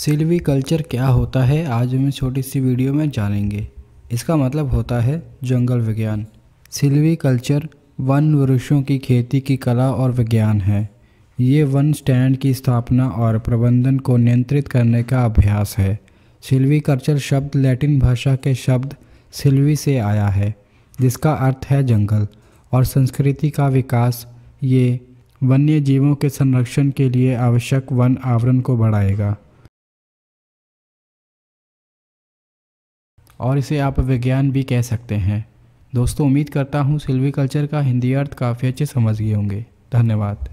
Silvi culture क्या होता है आज हम इस छोटी सी वीडियो में जानेंगे इसका मतलब होता है जंगल विज्ञान सिल्वी कल्चर वन वृक्षों की खेती की कला और विज्ञान है ये वन स्टैंड की स्थापना और प्रबंधन को नियंत्रित करने का अभ्यास है सिल्वी कल्चर शब्द लैटिन भाषा के शब्द सिल्वी से आया है जिसका अर्थ है जंगल और संस्कृति का विकास ये वन्य जीवों के संरक्षण के लिए आवश्यक वन आवरण को बढ़ाएगा और इसे आप विज्ञान भी कह सकते हैं दोस्तों उम्मीद करता हूँ सिल्वी कल्चर का हिंदी अर्थ काफ़ी अच्छे समझ गए होंगे धन्यवाद